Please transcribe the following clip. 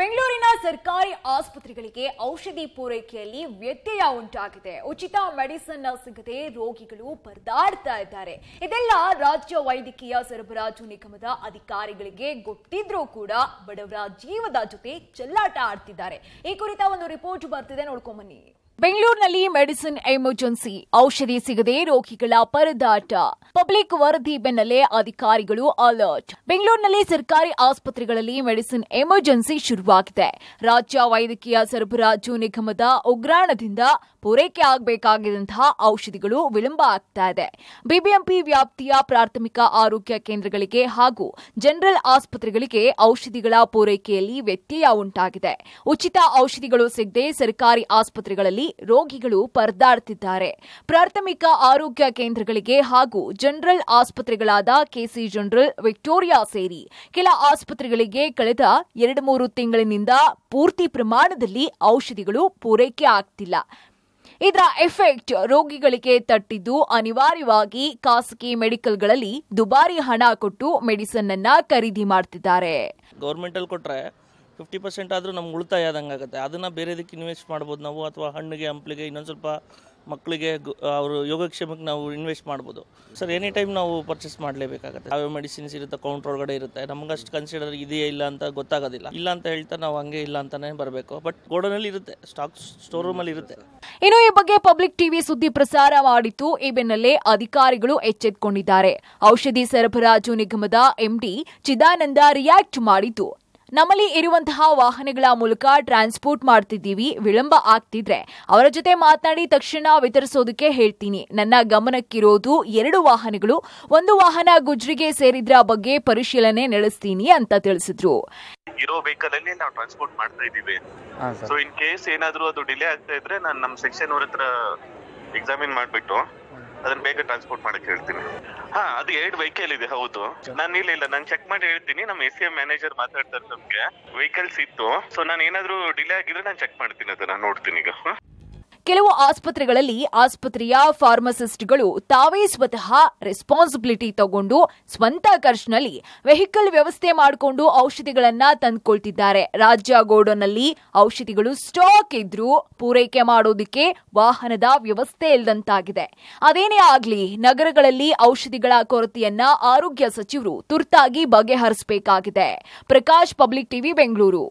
ಬೆಂಗಳೂರಿನ ಸರ್ಕಾರಿ ಆಸ್ಪತ್ರೆಗಳಿಗೆ ಔಷಧಿ ಪೂರೈಕೆಯಲ್ಲಿ ವ್ಯತ್ಯಯ ಉಂಟಾಗಿದೆ ಉಚಿತ ಮೆಡಿಸಿನ್ ಸಿಗದೆ ರೋಗಿಗಳು ಪರದಾಡ್ತಾ ಇದ್ದಾರೆ ಇದೆಲ್ಲ ರಾಜ್ಯ ವೈದ್ಯಕೀಯ ಸರಬರಾಜು ನಿಗಮದ ಅಧಿಕಾರಿಗಳಿಗೆ ಗೊತ್ತಿದ್ರೂ ಕೂಡ ಬಡವರ ಜೀವದ ಜೊತೆ ಚೆಲ್ಲಾಟ ಆಡ್ತಿದ್ದಾರೆ ಈ ಕುರಿತ ಒಂದು ರಿಪೋರ್ಟ್ ಬರ್ತಿದೆ ನೋಡ್ಕೊಂಬನ್ನಿ ಬೆಂಗಳೂರಿನಲ್ಲಿ ಮೆಡಿಸಿನ್ ಎಮರ್ಜೆನ್ಸಿ ಔಷಧಿ ಸಿಗದೆ ರೋಗಿಗಳ ಪರದಾಟ ಪಬ್ಲಿಕ್ ವರದಿ ಬೆನ್ನಲ್ಲೇ ಅಧಿಕಾರಿಗಳು ಅಲರ್ಟ್ ಬೆಂಗಳೂರಿನಲ್ಲಿ ಸರ್ಕಾರಿ ಆಸ್ಪತ್ರೆಗಳಲ್ಲಿ ಮೆಡಿಸಿನ್ ಎಮರ್ಜೆನ್ಸಿ ಶುರುವಾಗಿದೆ ರಾಜ್ಯ ವೈದ್ಯಕೀಯ ಸರಬರಾಜು ನಿಗಮದ ಉಗ್ರಾಣದಿಂದ ಪೂರೈಕೆ ಆಗಬೇಕಾಗಿದ್ದಂತಹ ಔಷಧಿಗಳು ವಿಳಂಬ ಆಗ್ತಾ ಇದೆ ಬಿಬಿಎಂಪಿ ವ್ಯಾಪ್ತಿಯ ಪ್ರಾಥಮಿಕ ಆರೋಗ್ಯ ಕೇಂದ್ರಗಳಿಗೆ ಹಾಗೂ ಜನರಲ್ ಆಸ್ಪತ್ರೆಗಳಿಗೆ ಔಷಧಿಗಳ ಪೂರೈಕೆಯಲ್ಲಿ ವ್ಯತ್ಯಯ ಉಂಟಾಗಿದೆ ಉಚಿತ ಔಷಧಿಗಳು ಸಿಗದೆ ಸರ್ಕಾರಿ ಆಸ್ಪತ್ರೆಗಳಲ್ಲಿ ರೋಗಿಗಳು ಪರದಾಡ್ತಿದ್ದಾರೆ ಪ್ರಾಥಮಿಕ ಆರೋಗ್ಯ ಕೇಂದ್ರಗಳಿಗೆ ಹಾಗೂ ಜನರಲ್ ಆಸ್ಪತ್ರೆಗಳಾದ ಕೆಸಿ ಜನರಲ್ ವಿಕ್ಟೋರಿಯಾ ಸೇರಿ ಕೆಲ ಆಸ್ಪತ್ರೆಗಳಿಗೆ ಕಳೆದ ಎರಡು ಮೂರು ತಿಂಗಳಿನಿಂದ ಪೂರ್ತಿ ಪ್ರಮಾಣದಲ್ಲಿ ಔಷಧಿಗಳು ಪೂರೈಕೆ ಆಗ್ತಿಲ್ಲ ಇದರ ಎಫೆಕ್ಟ್ ರೋಗಿಗಳಿಗೆ ತಟ್ಟಿದ್ದು ಅನಿವಾರ್ಯವಾಗಿ ಖಾಸಗಿ ಮೆಡಿಕಲ್ಗಳಲ್ಲಿ ದುಬಾರಿ ಹಣ ಕೊಟ್ಟು ಮೆಡಿಸನ್ ಅನ್ನ ಖರೀದಿ ಮಾಡ್ತಿದ್ದಾರೆ ಗೌರ್ಮೆಂಟ್ ಅಲ್ಲಿ ಕೊಟ್ರೆ ಫಿಫ್ಟಿ ಪರ್ಸೆಂಟ್ ಆದರೂ ನಮ್ಗೆ ಉಳಿತಾಯ ಆದಂಗೆ ಆಗುತ್ತೆ ಅದನ್ನು ಬೇರೆದಕ್ಕೆ ಇನ್ವೆಸ್ಟ್ ಮಾಡ್ಬೋದು ನಾವು ಅಥವಾ ಹಣ್ಣಿಗೆ ಹಂಪ್ಲಿಗೆ ಇನ್ನೊಂದು ಸ್ವಲ್ಪ ಮಕ್ಕಳಿಗೆ ಅವರು ಯೋಗಕ್ಷೇಮಕ್ಕೆ ನಾವು ಇನ್ವೆಸ್ಟ್ ಮಾಡ್ಬೋದು ಸರ್ ಎನಿ ಟೈಮ್ ನಾವು ಪರ್ಚೇಸ್ ಮಾಡಲೇಬೇಕಾಗುತ್ತೆ ಯಾವ ಮೆಡಿಸಿನ್ಸ್ ಇರುತ್ತೆ ಕೌಂಟರ್ ಒಳಗಡೆ ಇರುತ್ತೆ ಅಷ್ಟು ಕನ್ಸಿಡರ್ ಇದೆಯಾ ಇಲ್ಲ ಅಂತ ಗೊತ್ತಾಗೋದಿಲ್ಲ ಇಲ್ಲ ಅಂತ ಹೇಳ್ತಾ ನಾವು ಹಂಗೆ ಇಲ್ಲ ಅಂತಾನೆ ಬರಬೇಕು ಬಟ್ ಗೋಡನಲ್ಲಿ ಇರುತ್ತೆ ಸ್ಟಾಕ್ ಸ್ಟೋರ್ ರೂಮಲ್ಲಿ ಇರುತ್ತೆ ಇನ್ನು ಈ ಬಗ್ಗೆ ಪಬ್ಲಿಕ್ ಟಿವಿ ಸುದ್ದಿ ಪ್ರಸಾರ ಮಾಡಿತ್ತು ಈ ಬೆನ್ನಲ್ಲೇ ಅಧಿಕಾರಿಗಳು ಎಚ್ಚೆತ್ಕೊಂಡಿದ್ದಾರೆ ಔಷಧಿ ಸರಬರಾಜು ನಿಗಮದ ಎಂಡಿ ಚಿದಾನಂದ ರಿಯಾಕ್ಟ್ ಮಾಡಿತು ನಮ್ಮಲ್ಲಿ ಇರುವಂತಹ ವಾಹನಗಳ ಮೂಲಕ ಟ್ರಾನ್ಸ್ಪೋರ್ಟ್ ಮಾಡ್ತಿದ್ದೀವಿ ವಿಳಂಬ ಆಗ್ತಿದ್ರೆ ಅವರ ಜೊತೆ ಮಾತನಾಡಿ ತಕ್ಷಣ ವಿತರಿಸೋದಕ್ಕೆ ಹೇಳ್ತೀನಿ ನನ್ನ ಗಮನಕ್ಕಿರೋದು ಎರಡು ವಾಹನಗಳು ಒಂದು ವಾಹನ ಗುಜ್ರಿಗೆ ಸೇರಿದ್ರ ಬಗ್ಗೆ ಪರಿಶೀಲನೆ ನಡೆಸ್ತೀನಿ ಅಂತ ತಿಳಿಸಿದ್ರು ಇರೋ ವೆಹಿಕಲ್ ಅಲ್ಲಿ ನಾವು ಟ್ರಾನ್ಸ್ಪೋರ್ಟ್ ಮಾಡ್ತಾ ಇದ್ದೀವಿ ಸೊ ಇನ್ ಕೇಸ್ ಏನಾದ್ರೂ ಅದು ಡಿಲೇ ಆಗ್ತಾ ಇದ್ರೆ ನಾನು ನಮ್ಮ ಸೆಕ್ಷನ್ ಅವ್ರ ಹತ್ರ ಎಕ್ಸಾಮಿನ್ ಮಾಡ್ಬಿಟ್ಟು ಅದನ್ನ ಬೇಗ ಟ್ರಾನ್ಸ್ಪೋರ್ಟ್ ಮಾಡಕ್ ಹೇಳ್ತೀನಿ ಹಾ ಅದು ಎರಡು ವೆಹಿಕಲ್ ಇದೆ ಹೌದು ನಾನ್ ಇಲ್ಲ ಇಲ್ಲ ನಾನು ಚೆಕ್ ಮಾಡಿ ಹೇಳ್ತೀನಿ ನಮ್ಮ ಎ ಸಿ ಎಂ ಮ್ಯಾನೇಜರ್ ಮಾತಾಡ್ತಾರೆ ನಮ್ಗೆ ವೆಹಿಕಲ್ಸ್ ಇತ್ತು ಸೊ ನಾನು ಏನಾದ್ರು ಡಿಲೇ ಆಗಿದ್ರೆ ನಾನು ಚೆಕ್ ಮಾಡ್ತೀನಿ ಅದನ್ನ ನೋಡ್ತೀನಿ ಈಗ ಕೆಲವು ಆಸ್ಪತ್ರೆಗಳಲ್ಲಿ ಆಸ್ಪತ್ರೆಯ ಫಾರ್ಮಸಿಸ್ಟ್ಗಳು ತಾವೇ ಸ್ವತಃ ರೆಸ್ಪಾನ್ಸಿಬಿಲಿಟಿ ತಗೊಂಡು ಸ್ವಂತ ಖರ್ಚಿನಲ್ಲಿ ವೆಹಿಕಲ್ ವ್ಯವಸ್ಥೆ ಮಾಡಿಕೊಂಡು ಔಷಧಿಗಳನ್ನ ತಂದುಕೊಳ್ತಿದ್ದಾರೆ ರಾಜ್ಯ ಗೋಡನಲ್ಲಿ ಔಷಧಿಗಳು ಸ್ಟಾಕ್ ಇದ್ರೂ ಪೂರೈಕೆ ಮಾಡೋದಕ್ಕೆ ವಾಹನದ ವ್ಯವಸ್ಥೆ ಇಲ್ಲದಂತಾಗಿದೆ ಅದೇನೇ ಆಗ್ಲಿ ನಗರಗಳಲ್ಲಿ ಔಷಧಿಗಳ ಕೊರತೆಯನ್ನ ಆರೋಗ್ಯ ಸಚಿವರು ತುರ್ತಾಗಿ ಬಗೆಹರಿಸಬೇಕಾಗಿದೆ ಪ್ರಕಾಶ್ ಪಬ್ಲಿಕ್ ಟಿವಿ ಬೆಂಗಳೂರು